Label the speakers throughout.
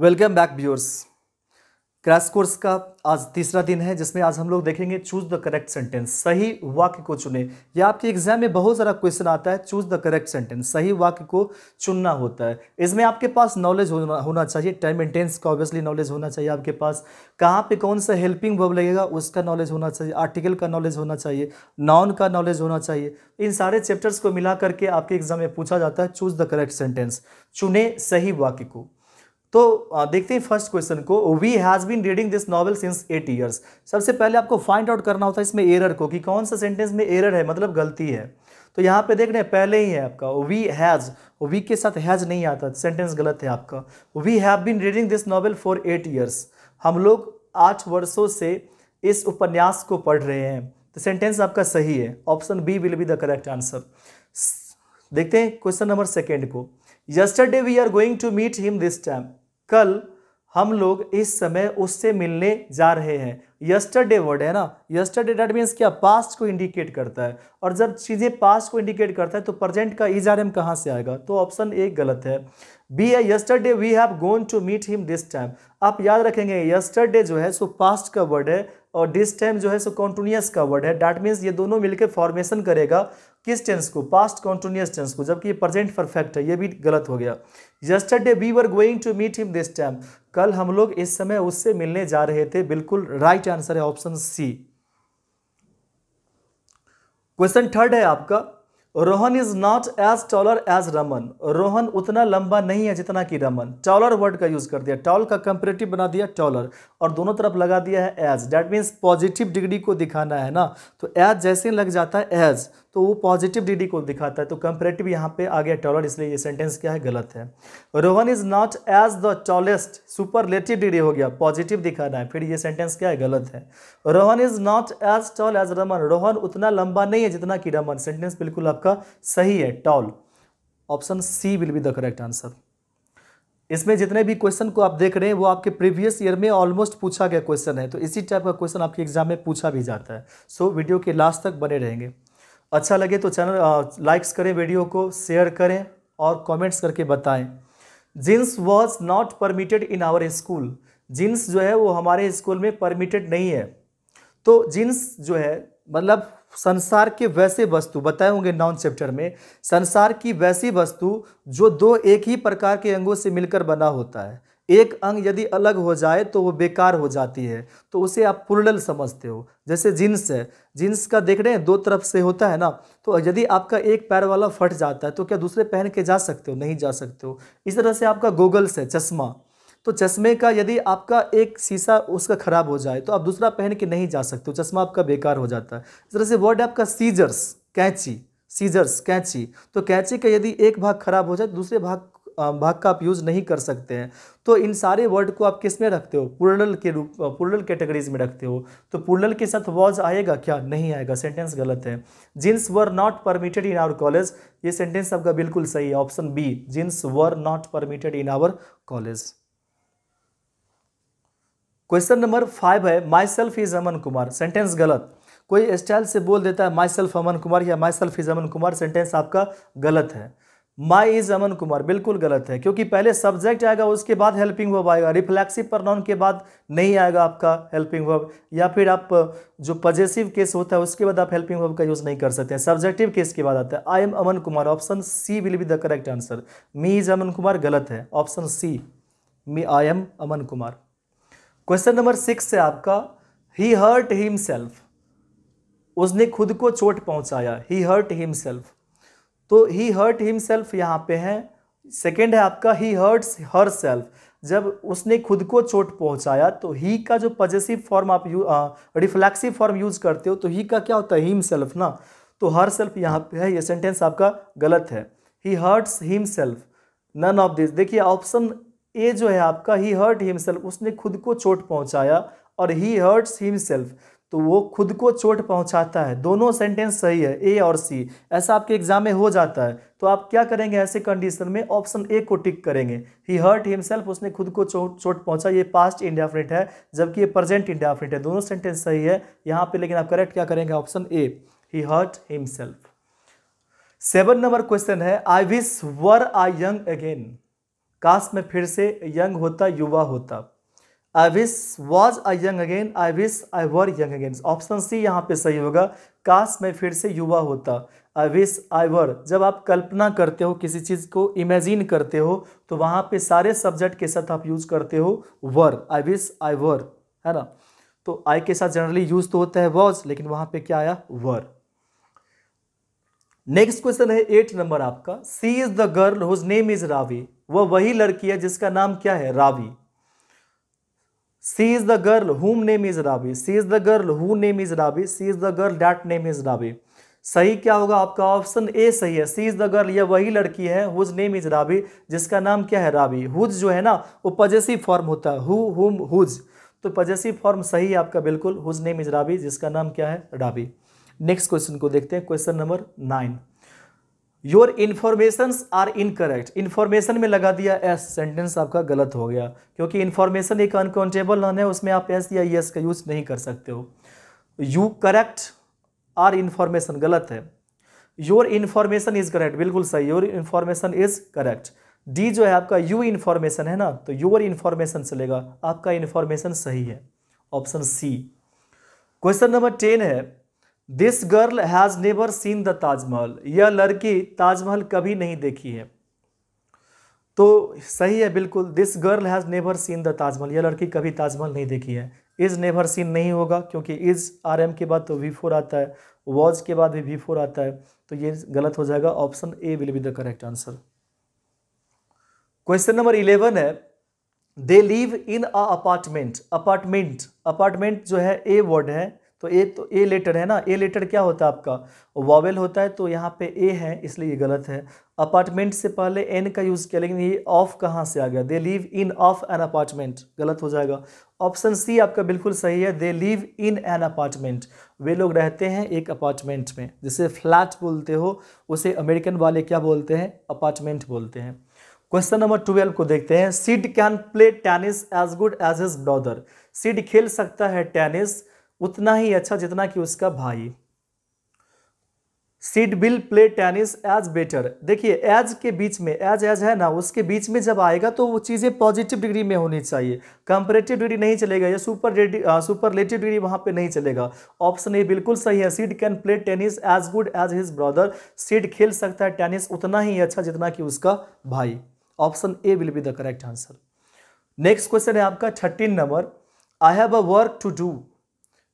Speaker 1: welcome back viewers crash course का आज तीसरा दिन है जिसमें आज हम लोग देखेंगे चूज द करेक्ट सेंटेंस सही वाक्य को चुने या आपके एग्जाम में बहुत सारा क्वेश्चन आता है चूज द करेक्ट सेंटेंस सही वाक्य को चुनना होता है इसमें आपके पास नॉलेज होना होना चाहिए टाइम एंड टेंस का ऑब्वियसली नॉलेज होना चाहिए आपके पास कहाँ पे कौन सा हेल्पिंग वर्ब लगेगा उसका नॉलेज होना चाहिए आर्टिकल का नॉलेज होना चाहिए नॉन का नॉलेज होना चाहिए इन सारे चैप्टर्स को मिला करके आपके एग्जाम में पूछा जाता है चूज द करेक्ट सेंटेंस चुने सही वाक्य को तो देखते हैं फर्स्ट क्वेश्चन को we has been reading this novel since eight years सबसे पहले आपको फाइंड आउट करना होता है इसमें एरर को कि कौन सा सेंटेंस में एरर है मतलब गलती है तो यहाँ पे देख रहे हैं पहले ही है आपका वी हैज़ वी के साथ हैज़ नहीं आता सेंटेंस गलत है आपका we have been reading this novel for eight years हम लोग आठ वर्षों से इस उपन्यास को पढ़ रहे हैं तो सेंटेंस आपका सही है option B will be the correct answer देखते हैं क्वेश्चन नंबर सेकेंड को yesterday we are going to meet him this time कल हम लोग इस समय उससे मिलने जा रहे हैं यस्टरडे वर्ड है ना यस्टरडे डेट मीन्स क्या पास्ट को इंडिकेट करता है और जब चीज़ें पास्ट को इंडिकेट करता है तो प्रेजेंट का इज आर एम कहाँ से आएगा तो ऑप्शन ए गलत है बी है yesterday we have gone to meet him this time आप याद रखेंगे यस्टरडे जो है सो पास्ट का वर्ड है और दिस टाइम जो है सो कॉन्टिन्यूस का वर्ड है डैट मीन्स ये दोनों मिलकर फॉर्मेशन करेगा किस टेंस को पास्ट कॉन्टिन्यूस टेंस को जबकि ये प्रेजेंट परफेक्ट है ये भी गलत हो गया yesterday we were going to meet him this time कल हम लोग इस समय उससे मिलने जा रहे थे बिल्कुल राइट right आंसर है ऑप्शन सी क्वेश्चन थर्ड है आपका Rohan is not as taller as Raman Rohan उतना लंबा नहीं है जितना कि रमन टॉलर वर्ड का यूज कर दिया टॉल का कंपेरेटिव बना दिया टॉलर और दोनों तरफ लगा दिया है as that means positive degree को दिखाना है ना तो एज जैसे लग जाता है एज तो वो पॉजिटिव डी को दिखाता है तो कंपेरेटिव यहाँ पे आ गया टॉलर इसलिए ये सेंटेंस क्या है गलत है Rohan is not as the tallest superlative D हो गया पॉजिटिव दिखा रहा है फिर ये सेंटेंस क्या है गलत है Rohan is not as tall as Raman Rohan उतना लंबा नहीं है जितना कि रमन सेंटेंस बिल्कुल आपका सही है tall option C will be the correct answer इसमें जितने भी क्वेश्चन को आप देख रहे हैं वो आपके प्रीवियस ईयर में ऑलमोस्ट पूछा गया क्वेश्चन है तो इसी टाइप का क्वेश्चन आपके एग्जाम में पूछा भी जाता है सो so, वीडियो के लास्ट तक बने रहेंगे अच्छा लगे तो चैनल लाइक्स करें वीडियो को शेयर करें और कमेंट्स करके बताएं jeans was not permitted in our school jeans जो है वो हमारे स्कूल में परमिटेड नहीं है तो जीन्स जो है मतलब संसार के वैसे वस्तु बताए होंगे नॉन चैप्टर में संसार की वैसी वस्तु जो दो एक ही प्रकार के अंगों से मिलकर बना होता है एक अंग यदि अलग हो जाए तो वो बेकार हो जाती है तो उसे आप पुरल समझते हो जैसे जीन्स है जीन्स का देख रहे हैं दो तरफ से होता है ना तो यदि आपका एक पैर वाला फट जाता है तो क्या दूसरे पहन के जा सकते हो नहीं जा सकते हो इस तरह से आपका गोगल्स है चश्मा तो चश्मे का यदि आपका एक शीशा उसका ख़राब हो जाए तो आप दूसरा पहन के नहीं जा सकते हो चश्मा आपका बेकार हो जाता है इस तरह से वर्ड है आपका सीजर्स कैंची सीजर्स कैंची तो कैंची का यदि एक भाग खराब हो जाए तो दूसरे भाग भाग का आप यूज़ नहीं कर सकते हैं तो इन सारे वर्ड को आप किस में रखते हो पूर्णल के रूप पूर्णल कैटेगरीज में रखते हो तो पूर्णल के साथ वॉज आएगा क्या नहीं आएगा सेंटेंस गलत है jeans were not permitted in our college ये सेंटेंस आपका बिल्कुल सही है option B jeans were not permitted in our college question number five है myself is Aman Kumar sentence गलत कोई स्टाइल से बोल देता है माई सेल्फ अमन कुमार या myself is Aman Kumar sentence आपका गलत है माई इज अमन कुमार बिल्कुल गलत है क्योंकि पहले सब्जेक्ट आएगा उसके बाद हेल्पिंग वर्ब आएगा रिफ्लेक्सिव प्रनाउन के बाद नहीं आएगा आपका हेल्पिंग वर्ब या फिर आप जो पजेसिव केस होता है उसके बाद आप हेल्पिंग वर्ब का यूज़ नहीं कर सकते हैं सब्जेक्टिव केस के बाद आता है I am Aman Kumar option C will be the correct answer me is Aman Kumar गलत है option C me I am Aman Kumar question number six है आपका ही हर्ट हिमसेल्फ उसने खुद को चोट पहुंचाया ही हर्ट हिमसेल्फ तो ही हर्ट हिम सेल्फ यहाँ पे है सेकेंड है आपका ही हर्ट्स हर सेल्फ जब उसने खुद को चोट पहुंचाया तो ही का जो पजेसिव फॉर्म आप यू रिफ्लेक्सिव फॉर्म यूज करते हो तो ही का क्या होता है हिम सेल्फ ना तो हर सेल्फ यहाँ पे है ये सेंटेंस आपका गलत है he hurts himself none of this देखिए ऑप्शन ए जो है आपका ही हर्ट सेल्फ उसने खुद को चोट पहुंचाया और ही हर्ट्स सेल्फ तो वो खुद को चोट पहुंचाता है दोनों सेंटेंस सही है ए और सी ऐसा आपके एग्जाम में हो जाता है तो आप क्या करेंगे ऐसे कंडीशन में ऑप्शन ए को टिक करेंगे ही हर्ट हिमसेल्फ उसने खुद को चोट चोट पहुंचा ये पास्ट इंडिया फ्रेंट है जबकि ये प्रेजेंट फ्रेंट है दोनों सेंटेंस सही है यहाँ पे लेकिन आप करेक्ट क्या करेंगे option A he hurt himself seven number question है I wish were I young again काश में फिर से यंग होता युवा होता I wish was I young again I wish I were young again option C यहाँ पे सही होगा काश मैं फिर से युवा होता आई विस आई वर जब आप कल्पना करते हो किसी चीज़ को इमेजिन करते हो तो वहाँ पे सारे सब्जेक्ट के साथ आप यूज करते हो वर आई विस आई वर है ना तो आई के साथ जनरली यूज तो होता है वॉज लेकिन वहाँ पे क्या आया वर नेक्स्ट क्वेश्चन है एट नंबर आपका C is the girl whose name is Ravi वह वही लड़की है जिसका नाम क्या है Ravi she is the girl whom name is rabi she is the girl who name is rabi she is the girl that name is राबी सही क्या होगा आपका ऑप्शन ए सही है सी इज द गर्ल यह वही लड़की है हुज नेम इज राबी जिसका नाम क्या है राबी हुज जो है ना वो पजेसिव फॉर्म होता है हु हुम हुज तो पजेसिव फॉर्म सही है आपका बिल्कुल हुज नेम इज राबी जिसका नाम क्या है राबी नेक्स्ट क्वेश्चन को देखते हैं question number nine your information are incorrect information में लगा दिया एस सेंटेंस आपका गलत हो गया क्योंकि इन्फॉर्मेशन एक अनकाउंटेबल नॉन है उसमें आप एस या यस का यूज़ नहीं कर सकते हो यू करेक्ट आर इन्फॉर्मेशन गलत है योर इन्फॉर्मेशन इज करेक्ट बिल्कुल सही your information is correct D जो है आपका यू इन्फॉर्मेशन है ना तो योर इन्फॉर्मेशन चलेगा आपका इन्फॉर्मेशन सही है option C question number ten है this girl has never seen the Taj Mahal यह लड़की ताजमहल कभी नहीं देखी है तो सही है बिल्कुल this girl has never seen the Taj Mahal यह लड़की कभी ताजमहल नहीं देखी है इज़ नेवर सीन नहीं होगा क्योंकि इज़ आर एम के बाद तो वी फोर आता है वॉज के बाद भी वी फोर आता है तो ये गलत हो जाएगा option A will be the correct answer question number eleven they live in a अ अपार्टमेंट अपार्टमेंट अपार्टमेंट जो है ए वर्ड है तो ए तो ए लेटर है ना ए लेटर क्या होता है आपका वॉवेल होता है तो यहाँ पे ए है इसलिए ये गलत है अपार्टमेंट से पहले एन का यूज़ किया लेकिन ये ऑफ कहाँ से आ गया they live in of an apartment गलत हो जाएगा ऑप्शन सी आपका बिल्कुल सही है they live in an apartment वे लोग रहते हैं एक अपार्टमेंट में जिसे फ्लैट बोलते हो उसे अमेरिकन वाले क्या बोलते हैं अपार्टमेंट बोलते हैं क्वेश्चन नंबर ट्वेल्व को देखते हैं Sid can play tennis as good as his brother Sid खेल सकता है टेनिस उतना ही अच्छा जितना कि उसका भाई Sid will play tennis as better देखिए एज के बीच में एज एज है ना उसके बीच में जब आएगा तो वो चीज़ें पॉजिटिव डिग्री में होनी चाहिए कंपरेटिव डिग्री नहीं चलेगा या सुपर लेटिव डिग्री वहाँ पे नहीं चलेगा ऑप्शन ये बिल्कुल सही है Sid can play tennis as good as his brother Sid खेल सकता है टेनिस उतना ही अच्छा जितना कि उसका भाई option A will be the correct answer next question है आपका thirteen number I have a work to do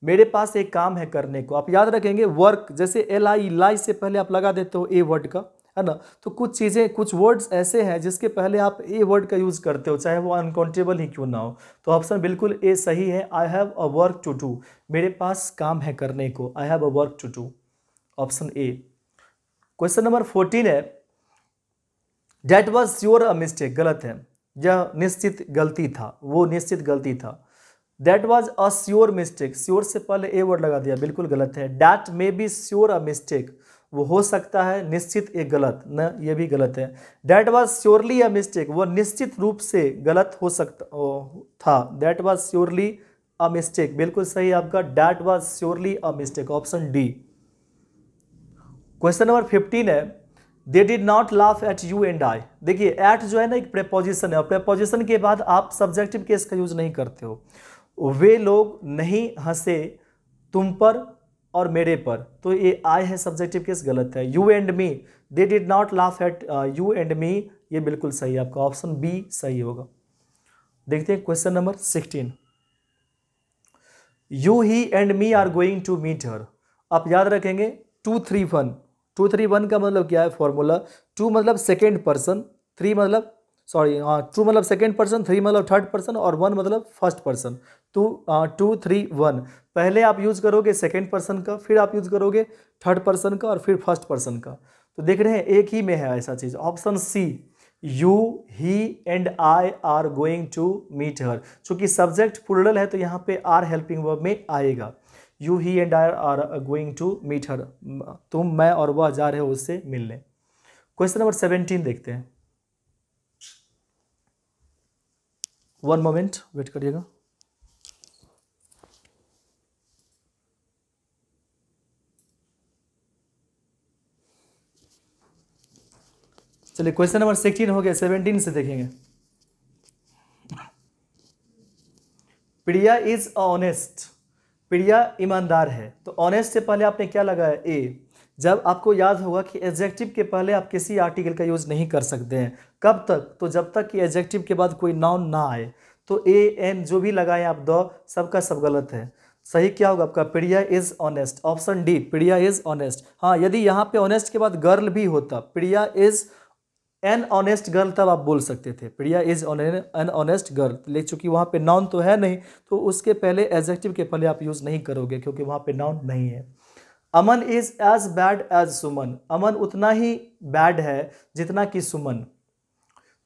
Speaker 1: मेरे पास एक काम है करने को आप याद रखेंगे वर्क जैसे एल आई लाई से पहले आप लगा देते हो ए वर्ड का है ना तो कुछ चीज़ें कुछ वर्ड्स ऐसे हैं जिसके पहले आप ए वर्ड का यूज़ करते हो चाहे वो अनकाउंटेबल ही क्यों ना हो तो ऑप्शन बिल्कुल ए सही है I have a work to do मेरे पास काम है करने को I have a work to do option A question number fourteen है that was your a mistake गलत है यह निश्चित गलती था वो निश्चित गलती था that was a sure mistake sure से पहले ए वर्ड लगा दिया बिल्कुल गलत है that may be sure a mistake वो हो सकता है निश्चित एक गलत न ये भी गलत है that was surely a mistake वो निश्चित रूप से गलत हो सकता था that was surely a mistake बिल्कुल सही आपका that was surely a mistake option D question number fifteen है they did not laugh at you and I देखिए एट जो है ना एक प्रेपोजिशन है और प्रेपोजिशन के बाद आप सब्जेक्टिव केस का यूज नहीं करते हो वे लोग नहीं हंसे तुम पर और मेरे पर तो ये आई है सब्जेक्टिव केस गलत है you and me they did not laugh at you and me ये बिल्कुल सही है आपका ऑप्शन बी सही होगा देखते हैं question number sixteen you he and me are going to meet her आप याद रखेंगे two three one two three one का मतलब क्या है फॉर्मूला टू मतलब सेकेंड पर्सन थ्री मतलब सॉरी टू हाँ, मतलब सेकेंड पर्सन थ्री मतलब थर्ड पर्सन और वन मतलब first person two two three one पहले आप यूज़ करोगे सेकेंड पर्सन का फिर आप यूज़ करोगे थर्ड पर्सन का और फिर फर्स्ट पर्सन का तो देख रहे हैं एक ही में है ऐसा चीज़ option C you he and I are going to meet her चूँकि सब्जेक्ट पुरल है तो यहाँ पे आर हेल्पिंग वर्ब में आएगा you he and I are going to meet her तुम मैं और वह जा रहे हो उससे मिलने क्वेश्चन नंबर सेवेंटीन देखते हैं वन मोमेंट वेट करिएगा चलिए क्वेश्चन नंबर सिक्सटीन हो गया सेवनटीन से देखेंगे प्रिया इज ऑनेस्ट प्रिया ईमानदार है तो ऑनेस्ट से पहले आपने क्या लगाया ए जब आपको याद होगा कि एडजेक्टिव के पहले आप किसी आर्टिकल का यूज़ नहीं कर सकते हैं कब तक तो जब तक कि एडजेक्टिव के बाद कोई नाउन ना आए तो ए एन जो भी लगाए आप द सबका सब गलत है सही क्या होगा आपका Priya is honest option D Priya is honest हाँ यदि यहाँ पे ऑनेस्ट के बाद गर्ल भी होता Priya is an honest girl तब आप बोल सकते थे Priya is an honest girl ले चूंकि वहाँ पे नाउन तो है नहीं तो उसके पहले एजेक्टिव के पहले आप यूज़ नहीं करोगे क्योंकि वहाँ पे नाउन नहीं है Aman is as bad as Suman Aman उतना ही बैड है जितना कि सुमन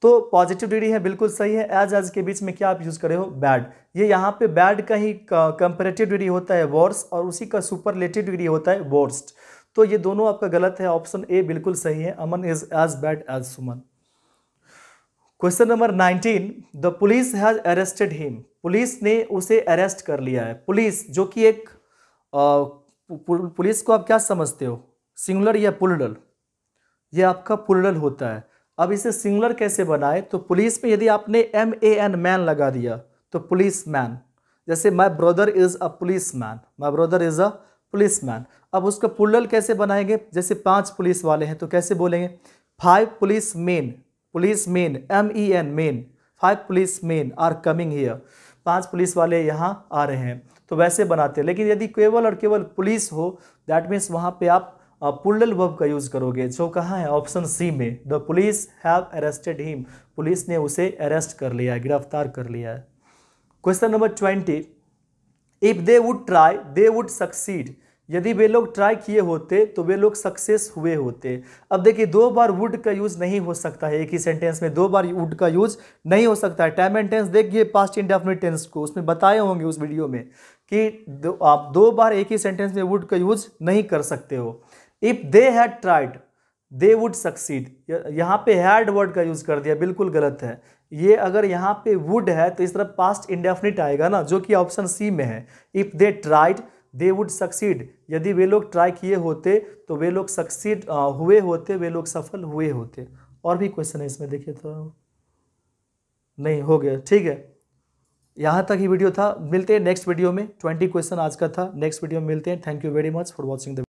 Speaker 1: तो पॉजिटिव डिग्री है बिल्कुल सही है एज एज के बीच में क्या आप यूज़ करे हो बैड ये यहाँ पे बैड का ही कंपेरेटिव डिग्री होता है वर्स और उसी का सुपरलेटिव डिग्री होता है वर्स्ट तो ये दोनों आपका गलत है ऑप्शन ए बिल्कुल सही है Aman is as bad as Suman question number 19 the police has arrested him police ने उसे अरेस्ट कर लिया है पुलिस जो कि एक आ, पुलिस को आप क्या समझते हो सिंगुलर या पुलडल ये आपका पुलडल होता है अब इसे सिंगुलर कैसे बनाए तो पुलिस में यदि आपने एम ए एन मैन लगा दिया तो पुलिस मैन जैसे my brother is a policeman my brother is a policeman अब उसको पुलल कैसे बनाएंगे जैसे पांच पुलिस वाले हैं तो कैसे बोलेंगे five policemen policemen M E N men five policemen are coming here पांच पुलिस वाले यहाँ आ रहे हैं तो वैसे बनाते हैं लेकिन यदि केवल और केवल पुलिस हो दैट मीन्स वहाँ पे आप पुल्डल वर्ब का यूज़ करोगे जो कहाँ है ऑप्शन सी में the police have arrested him police ने उसे अरेस्ट कर लिया है गिरफ्तार कर लिया है question number twenty if they would try they would succeed यदि वे लोग ट्राई किए होते तो वे लोग सक्सेस हुए होते अब देखिए दो बार वुड का यूज़ नहीं हो सकता है एक ही सेंटेंस में दो बार वुड का यूज़ नहीं हो सकता है टाइम एंड टेंस देखिए पास्ट इंडेफिनिट टेंस को उसमें बताए होंगे उस वीडियो में कि दो, आप दो बार एक ही सेंटेंस में वुड का यूज़ नहीं कर सकते हो if they had tried they would succeed यहाँ पे हैड वर्ड का यूज़ कर दिया बिल्कुल गलत है ये अगर यहाँ पे वुड है तो इस तरफ पास्ट इंडेफिनिट आएगा ना जो कि ऑप्शन सी में है if they tried they would succeed यदि वे लोग ट्राई किए होते तो वे लोग सक्सीड हुए होते वे लोग सफल हुए होते और भी क्वेश्चन है इसमें देखिए तो नहीं हो गया ठीक है यहाँ तक ही वीडियो था मिलते हैं नेक्स्ट वीडियो में ट्वेंटी क्वेश्चन आज का था नेक्स्ट वीडियो में मिलते हैं thank you very much for watching the